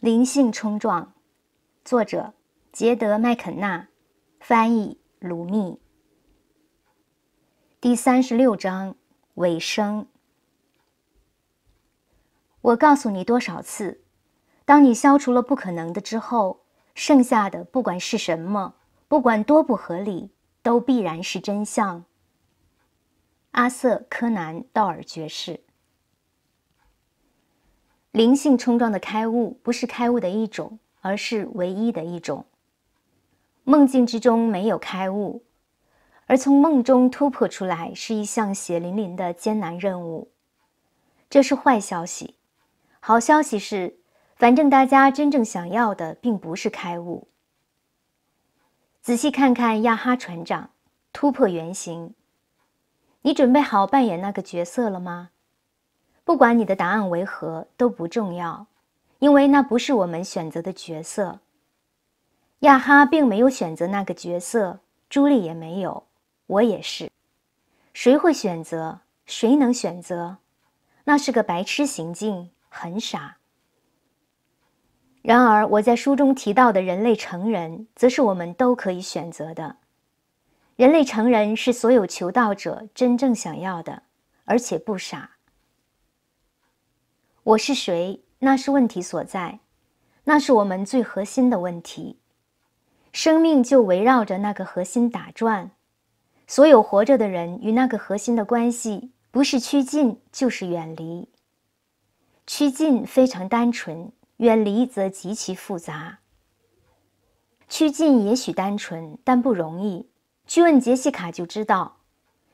《灵性冲撞》，作者：杰德·麦肯纳，翻译：鲁密。第三十六章尾声。我告诉你多少次，当你消除了不可能的之后，剩下的不管是什么，不管多不合理，都必然是真相。阿瑟·柯南·道尔爵士。灵性冲撞的开悟不是开悟的一种，而是唯一的一种。梦境之中没有开悟，而从梦中突破出来是一项血淋淋的艰难任务。这是坏消息。好消息是，反正大家真正想要的并不是开悟。仔细看看亚哈船长突破原型，你准备好扮演那个角色了吗？不管你的答案为何都不重要，因为那不是我们选择的角色。亚哈并没有选择那个角色，朱莉也没有，我也是。谁会选择？谁能选择？那是个白痴行径，很傻。然而我在书中提到的人类成人，则是我们都可以选择的。人类成人是所有求道者真正想要的，而且不傻。我是谁？那是问题所在，那是我们最核心的问题。生命就围绕着那个核心打转，所有活着的人与那个核心的关系，不是趋近就是远离。趋近非常单纯，远离则极其复杂。趋近也许单纯，但不容易。去问杰西卡就知道，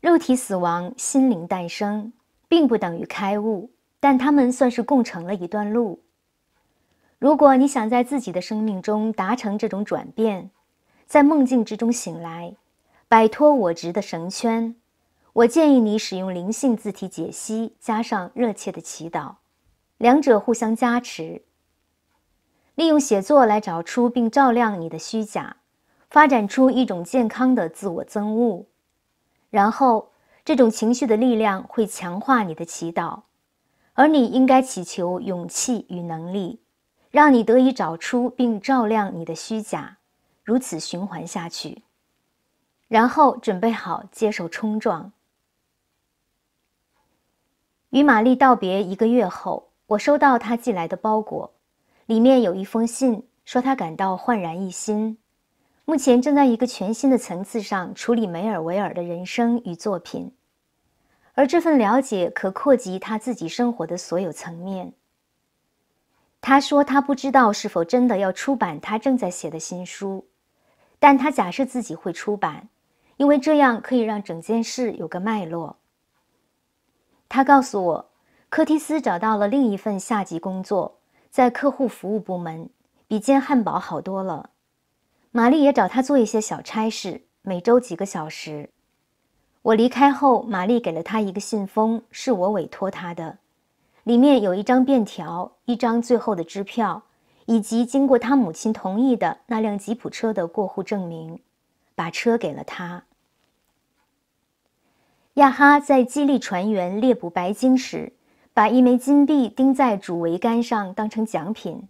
肉体死亡，心灵诞生，并不等于开悟。但他们算是共成了一段路。如果你想在自己的生命中达成这种转变，在梦境之中醒来，摆脱我执的绳圈，我建议你使用灵性字体解析，加上热切的祈祷，两者互相加持。利用写作来找出并照亮你的虚假，发展出一种健康的自我憎恶，然后这种情绪的力量会强化你的祈祷。而你应该祈求勇气与能力，让你得以找出并照亮你的虚假，如此循环下去，然后准备好接受冲撞。与玛丽道别一个月后，我收到她寄来的包裹，里面有一封信，说她感到焕然一新，目前正在一个全新的层次上处理梅尔维尔的人生与作品。而这份了解可扩及他自己生活的所有层面。他说他不知道是否真的要出版他正在写的新书，但他假设自己会出版，因为这样可以让整件事有个脉络。他告诉我，柯蒂斯找到了另一份下级工作，在客户服务部门，比煎汉堡好多了。玛丽也找他做一些小差事，每周几个小时。我离开后，玛丽给了他一个信封，是我委托他的，里面有一张便条、一张最后的支票，以及经过他母亲同意的那辆吉普车的过户证明，把车给了他。亚哈在激励船员猎捕白鲸时，把一枚金币钉在主桅杆上，当成奖品，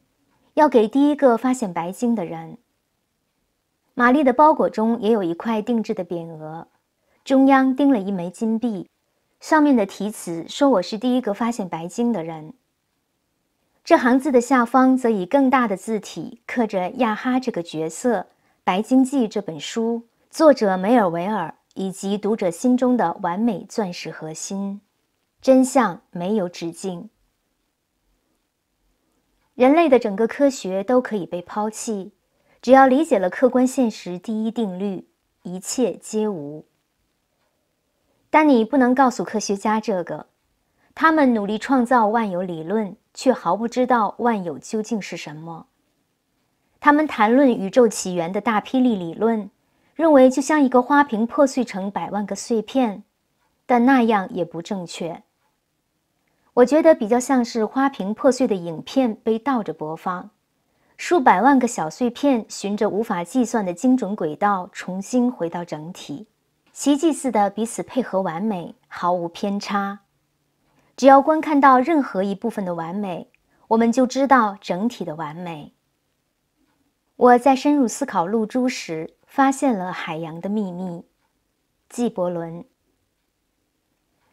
要给第一个发现白鲸的人。玛丽的包裹中也有一块定制的匾额。中央钉了一枚金币，上面的题词说：“我是第一个发现白金的人。”这行字的下方则以更大的字体刻着“亚哈”这个角色，《白金记》这本书作者梅尔维尔以及读者心中的完美钻石核心。真相没有止境，人类的整个科学都可以被抛弃，只要理解了客观现实第一定律，一切皆无。但你不能告诉科学家这个，他们努力创造万有理论，却毫不知道万有究竟是什么。他们谈论宇宙起源的大霹雳理论，认为就像一个花瓶破碎成百万个碎片，但那样也不正确。我觉得比较像是花瓶破碎的影片被倒着播放，数百万个小碎片循着无法计算的精准轨道重新回到整体。奇迹似的，彼此配合完美，毫无偏差。只要观看到任何一部分的完美，我们就知道整体的完美。我在深入思考露珠时，发现了海洋的秘密。纪伯伦。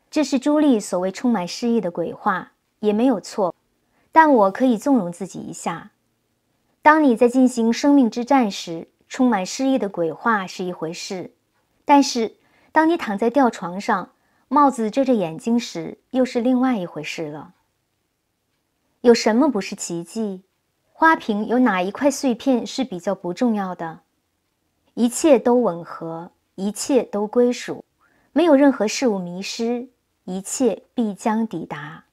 这是朱莉所谓充满诗意的鬼话，也没有错。但我可以纵容自己一下。当你在进行生命之战时，充满诗意的鬼话是一回事。但是，当你躺在吊床上，帽子遮着眼睛时，又是另外一回事了。有什么不是奇迹？花瓶有哪一块碎片是比较不重要的？一切都吻合，一切都归属，没有任何事物迷失，一切必将抵达。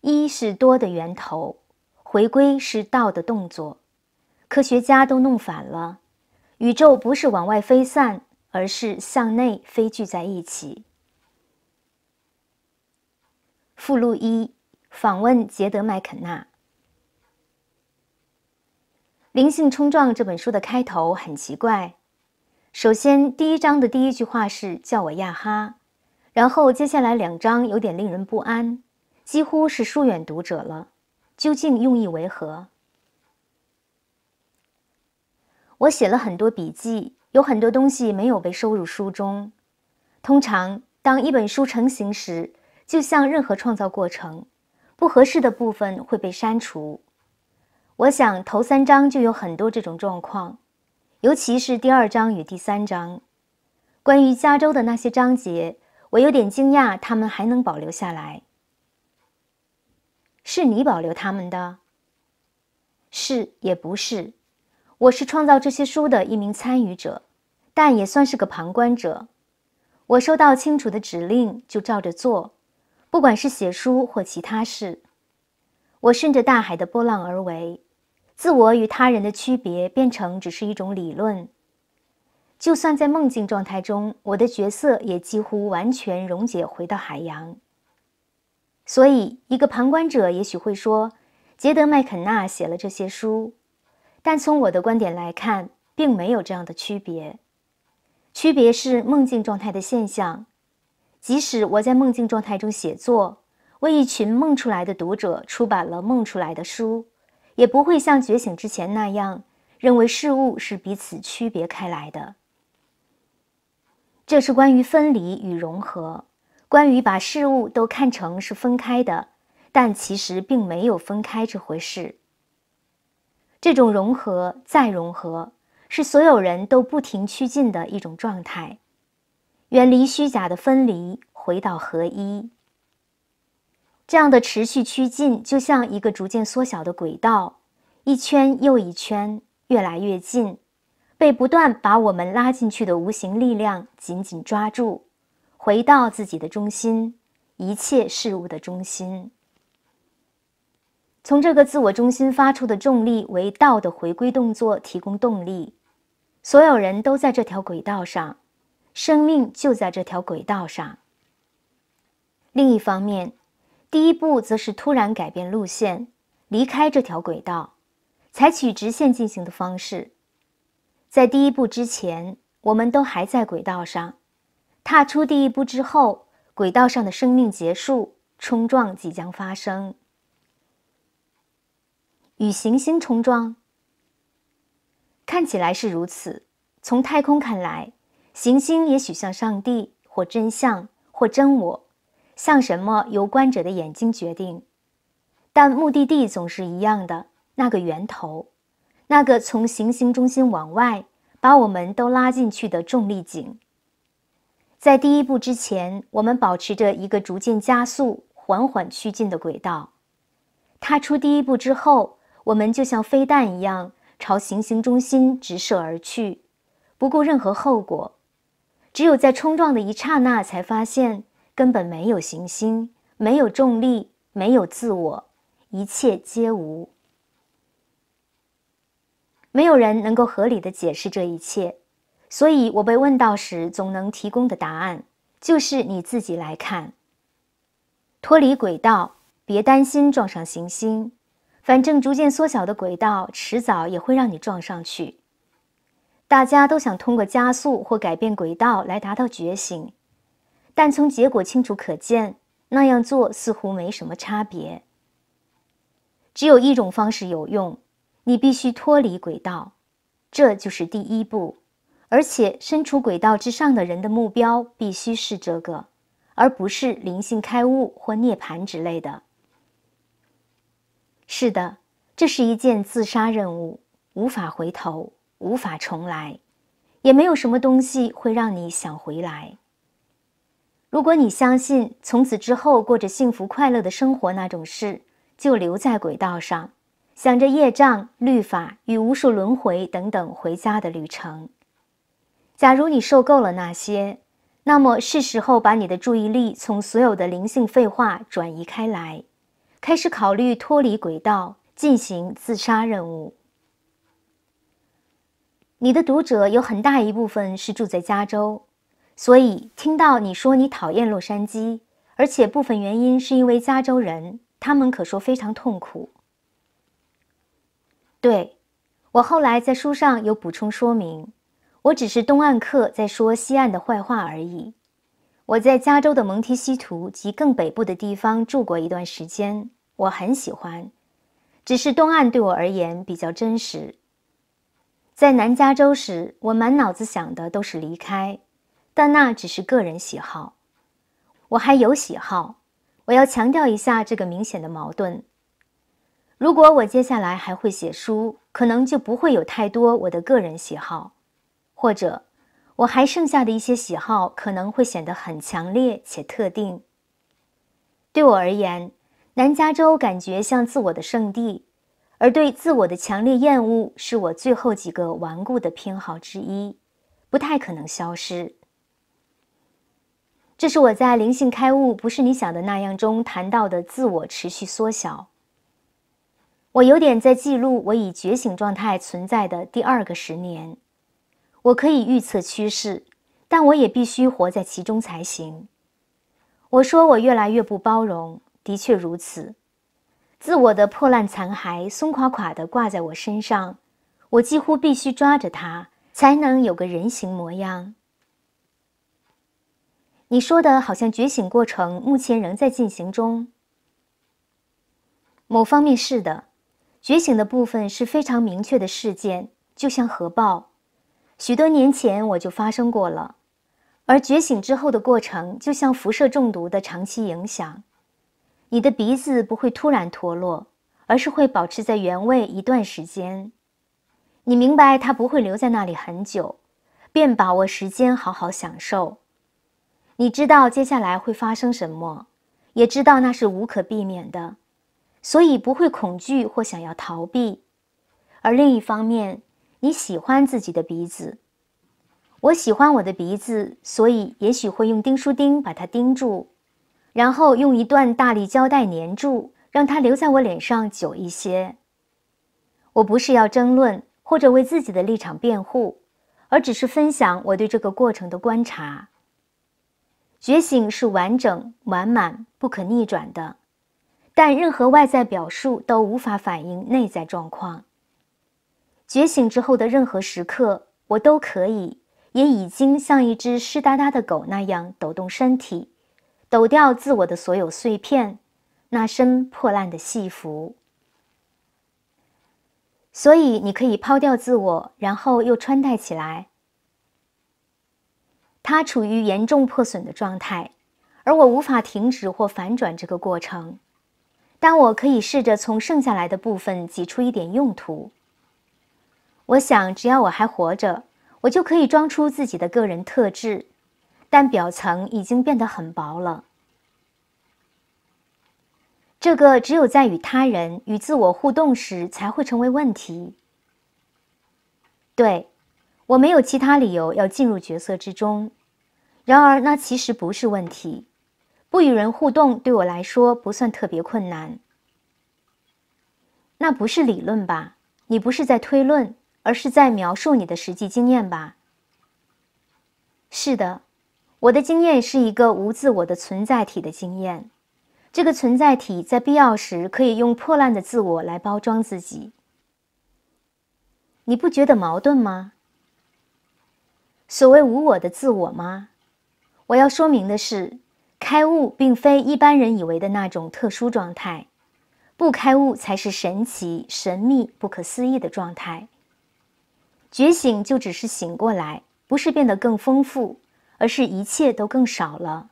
一是多的源头，回归是道的动作，科学家都弄反了。宇宙不是往外飞散，而是向内飞聚在一起。附录一：访问杰德·麦肯纳，《灵性冲撞》这本书的开头很奇怪。首先，第一章的第一句话是“叫我亚哈”，然后接下来两章有点令人不安，几乎是疏远读者了。究竟用意为何？我写了很多笔记，有很多东西没有被收入书中。通常，当一本书成型时，就像任何创造过程，不合适的部分会被删除。我想头三章就有很多这种状况，尤其是第二章与第三章，关于加州的那些章节，我有点惊讶他们还能保留下来。是你保留他们的？是也不是？我是创造这些书的一名参与者，但也算是个旁观者。我收到清楚的指令就照着做，不管是写书或其他事。我顺着大海的波浪而为，自我与他人的区别变成只是一种理论。就算在梦境状态中，我的角色也几乎完全溶解回到海洋。所以，一个旁观者也许会说：“杰德·麦肯纳写了这些书。”但从我的观点来看，并没有这样的区别。区别是梦境状态的现象。即使我在梦境状态中写作，为一群梦出来的读者出版了梦出来的书，也不会像觉醒之前那样认为事物是彼此区别开来的。这是关于分离与融合，关于把事物都看成是分开的，但其实并没有分开这回事。这种融合再融合，是所有人都不停趋近的一种状态，远离虚假的分离，回到合一。这样的持续趋近，就像一个逐渐缩小的轨道，一圈又一圈，越来越近，被不断把我们拉进去的无形力量紧紧抓住，回到自己的中心，一切事物的中心。从这个自我中心发出的重力为道的回归动作提供动力。所有人都在这条轨道上，生命就在这条轨道上。另一方面，第一步则是突然改变路线，离开这条轨道，采取直线进行的方式。在第一步之前，我们都还在轨道上；踏出第一步之后，轨道上的生命结束，冲撞即将发生。与行星冲撞，看起来是如此。从太空看来，行星也许像上帝或真相或真我，像什么由观者的眼睛决定，但目的地总是一样的那个源头，那个从行星中心往外把我们都拉进去的重力井。在第一步之前，我们保持着一个逐渐加速、缓缓趋近的轨道；踏出第一步之后，我们就像飞弹一样朝行星中心直射而去，不顾任何后果。只有在冲撞的一刹那，才发现根本没有行星，没有重力，没有自我，一切皆无。没有人能够合理的解释这一切，所以我被问到时，总能提供的答案就是你自己来看。脱离轨道，别担心撞上行星。反正逐渐缩小的轨道，迟早也会让你撞上去。大家都想通过加速或改变轨道来达到觉醒，但从结果清楚可见，那样做似乎没什么差别。只有一种方式有用，你必须脱离轨道，这就是第一步。而且身处轨道之上的人的目标必须是这个，而不是灵性开悟或涅盘之类的。是的，这是一件自杀任务，无法回头，无法重来，也没有什么东西会让你想回来。如果你相信从此之后过着幸福快乐的生活那种事，就留在轨道上，想着业障、律法与无数轮回等等回家的旅程。假如你受够了那些，那么是时候把你的注意力从所有的灵性废话转移开来。开始考虑脱离轨道进行自杀任务。你的读者有很大一部分是住在加州，所以听到你说你讨厌洛杉矶，而且部分原因是因为加州人，他们可说非常痛苦。对我后来在书上有补充说明，我只是东岸客在说西岸的坏话而已。我在加州的蒙提西图及更北部的地方住过一段时间，我很喜欢。只是东岸对我而言比较真实。在南加州时，我满脑子想的都是离开，但那只是个人喜好。我还有喜好，我要强调一下这个明显的矛盾。如果我接下来还会写书，可能就不会有太多我的个人喜好，或者。我还剩下的一些喜好可能会显得很强烈且特定。对我而言，南加州感觉像自我的圣地，而对自我的强烈厌恶是我最后几个顽固的偏好之一，不太可能消失。这是我在《灵性开悟不是你想的那样》中谈到的自我持续缩小。我有点在记录我以觉醒状态存在的第二个十年。我可以预测趋势，但我也必须活在其中才行。我说我越来越不包容，的确如此。自我的破烂残骸松垮垮地挂在我身上，我几乎必须抓着它才能有个人形模样。你说的好像觉醒过程目前仍在进行中，某方面是的，觉醒的部分是非常明确的事件，就像核爆。许多年前我就发生过了，而觉醒之后的过程就像辐射中毒的长期影响。你的鼻子不会突然脱落，而是会保持在原位一段时间。你明白它不会留在那里很久，便把握时间好好享受。你知道接下来会发生什么，也知道那是无可避免的，所以不会恐惧或想要逃避。而另一方面，你喜欢自己的鼻子，我喜欢我的鼻子，所以也许会用钉书钉把它钉住，然后用一段大力胶带粘住，让它留在我脸上久一些。我不是要争论或者为自己的立场辩护，而只是分享我对这个过程的观察。觉醒是完整、完满、不可逆转的，但任何外在表述都无法反映内在状况。觉醒之后的任何时刻，我都可以，也已经像一只湿哒哒的狗那样抖动身体，抖掉自我的所有碎片，那身破烂的戏服。所以你可以抛掉自我，然后又穿戴起来。它处于严重破损的状态，而我无法停止或反转这个过程。但我可以试着从剩下来的部分挤出一点用途。我想，只要我还活着，我就可以装出自己的个人特质，但表层已经变得很薄了。这个只有在与他人与自我互动时才会成为问题。对，我没有其他理由要进入角色之中。然而，那其实不是问题。不与人互动对我来说不算特别困难。那不是理论吧？你不是在推论？而是在描述你的实际经验吧。是的，我的经验是一个无自我的存在体的经验，这个存在体在必要时可以用破烂的自我来包装自己。你不觉得矛盾吗？所谓无我的自我吗？我要说明的是，开悟并非一般人以为的那种特殊状态，不开悟才是神奇、神秘、不可思议的状态。觉醒就只是醒过来，不是变得更丰富，而是一切都更少了。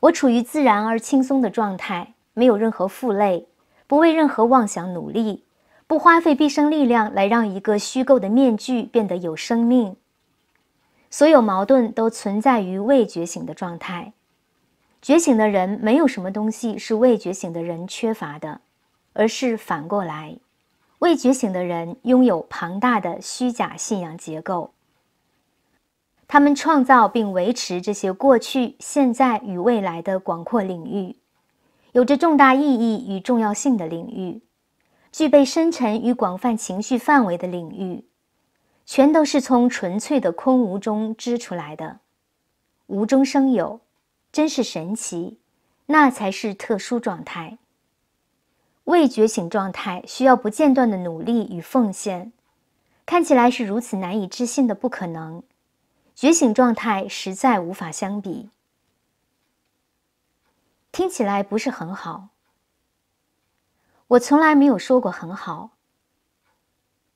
我处于自然而轻松的状态，没有任何负累，不为任何妄想努力，不花费毕生力量来让一个虚构的面具变得有生命。所有矛盾都存在于未觉醒的状态，觉醒的人没有什么东西是未觉醒的人缺乏的，而是反过来。未觉醒的人拥有庞大的虚假信仰结构，他们创造并维持这些过去、现在与未来的广阔领域，有着重大意义与重要性的领域，具备深沉与广泛情绪范围的领域，全都是从纯粹的空无中织出来的，无中生有，真是神奇，那才是特殊状态。未觉醒状态需要不间断的努力与奉献，看起来是如此难以置信的不可能。觉醒状态实在无法相比，听起来不是很好。我从来没有说过很好。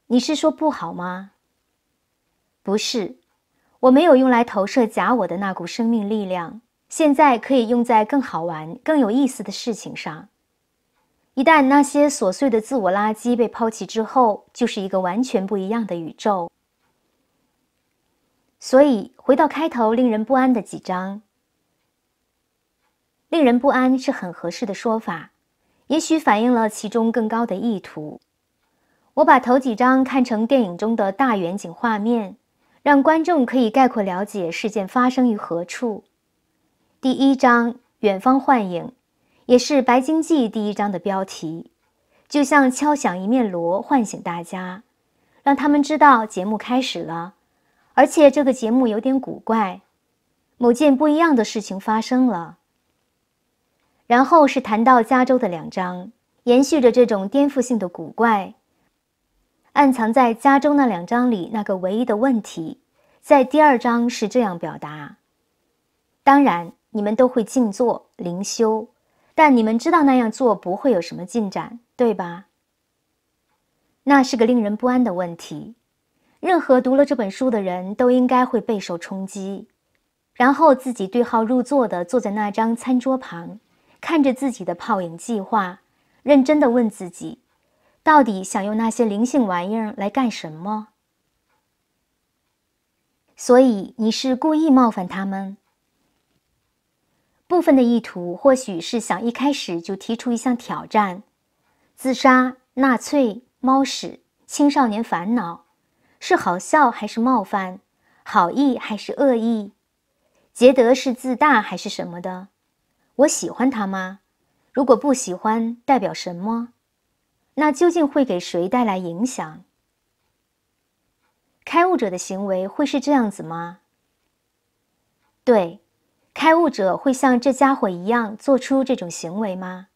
你是说不好吗？不是，我没有用来投射假我的那股生命力量，现在可以用在更好玩、更有意思的事情上。一旦那些琐碎的自我垃圾被抛弃之后，就是一个完全不一样的宇宙。所以回到开头令人不安的几章，令人不安是很合适的说法，也许反映了其中更高的意图。我把头几章看成电影中的大远景画面，让观众可以概括了解事件发生于何处。第一章：远方幻影。也是《白鲸记》第一章的标题，就像敲响一面锣，唤醒大家，让他们知道节目开始了，而且这个节目有点古怪，某件不一样的事情发生了。然后是谈到加州的两章，延续着这种颠覆性的古怪。暗藏在加州那两章里那个唯一的问题，在第二章是这样表达：当然，你们都会静坐灵修。但你们知道那样做不会有什么进展，对吧？那是个令人不安的问题。任何读了这本书的人都应该会备受冲击，然后自己对号入座的坐在那张餐桌旁，看着自己的泡影计划，认真的问自己：到底想用那些灵性玩意儿来干什么？所以你是故意冒犯他们？部分的意图或许是想一开始就提出一项挑战：自杀、纳粹、猫屎、青少年烦恼，是好笑还是冒犯？好意还是恶意？杰德是自大还是什么的？我喜欢他吗？如果不喜欢，代表什么？那究竟会给谁带来影响？开悟者的行为会是这样子吗？对。开悟者会像这家伙一样做出这种行为吗？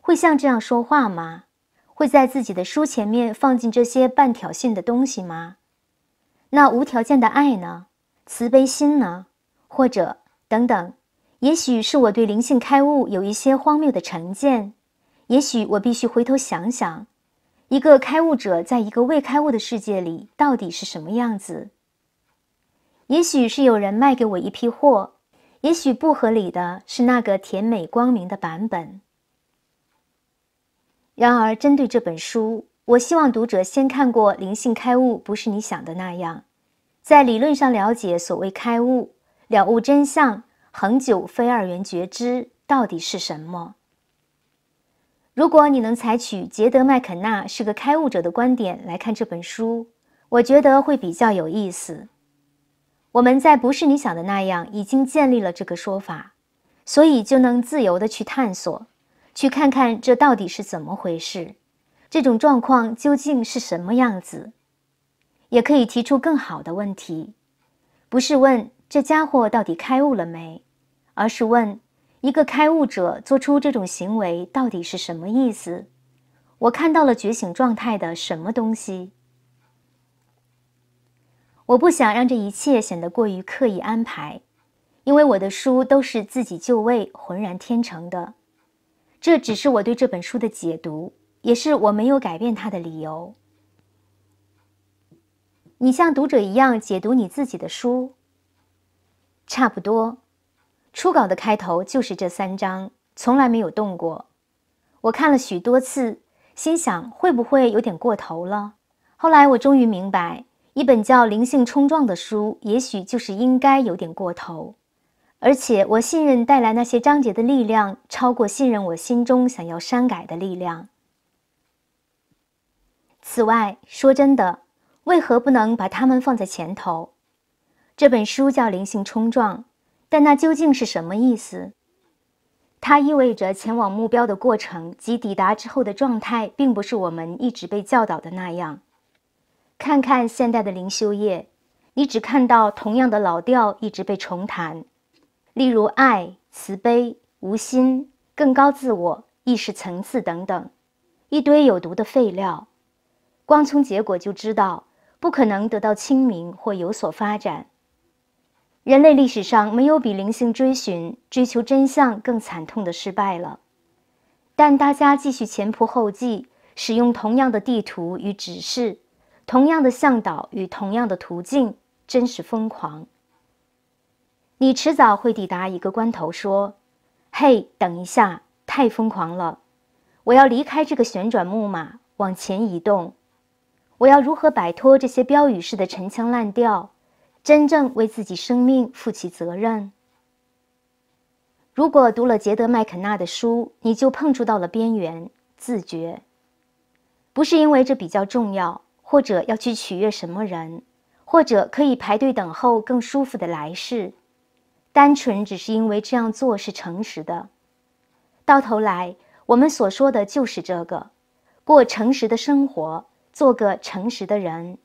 会像这样说话吗？会在自己的书前面放进这些半挑衅的东西吗？那无条件的爱呢？慈悲心呢？或者等等？也许是我对灵性开悟有一些荒谬的成见。也许我必须回头想想，一个开悟者在一个未开悟的世界里到底是什么样子？也许是有人卖给我一批货。也许不合理的是那个甜美光明的版本。然而，针对这本书，我希望读者先看过《灵性开悟》，不是你想的那样，在理论上了解所谓开悟、了悟真相、恒久非二元觉知到底是什么。如果你能采取杰德·麦肯纳是个开悟者的观点来看这本书，我觉得会比较有意思。我们在不是你想的那样，已经建立了这个说法，所以就能自由的去探索，去看看这到底是怎么回事，这种状况究竟是什么样子，也可以提出更好的问题，不是问这家伙到底开悟了没，而是问一个开悟者做出这种行为到底是什么意思，我看到了觉醒状态的什么东西。我不想让这一切显得过于刻意安排，因为我的书都是自己就位，浑然天成的。这只是我对这本书的解读，也是我没有改变它的理由。你像读者一样解读你自己的书，差不多。初稿的开头就是这三章，从来没有动过。我看了许多次，心想会不会有点过头了？后来我终于明白。一本叫《灵性冲撞》的书，也许就是应该有点过头。而且，我信任带来那些章节的力量，超过信任我心中想要删改的力量。此外，说真的，为何不能把它们放在前头？这本书叫《灵性冲撞》，但那究竟是什么意思？它意味着前往目标的过程及抵达之后的状态，并不是我们一直被教导的那样。看看现代的灵修业，你只看到同样的老调一直被重弹，例如爱、慈悲、无心、更高自我、意识层次等等，一堆有毒的废料。光从结果就知道，不可能得到清明或有所发展。人类历史上没有比灵性追寻、追求真相更惨痛的失败了。但大家继续前仆后继，使用同样的地图与指示。同样的向导与同样的途径，真是疯狂。你迟早会抵达一个关头，说：“嘿，等一下，太疯狂了！我要离开这个旋转木马，往前移动。我要如何摆脱这些标语式的陈腔滥调，真正为自己生命负起责任？”如果读了杰德·麦肯纳的书，你就碰触到了边缘，自觉，不是因为这比较重要。或者要去取悦什么人，或者可以排队等候更舒服的来世，单纯只是因为这样做是诚实的。到头来，我们所说的就是这个：过诚实的生活，做个诚实的人。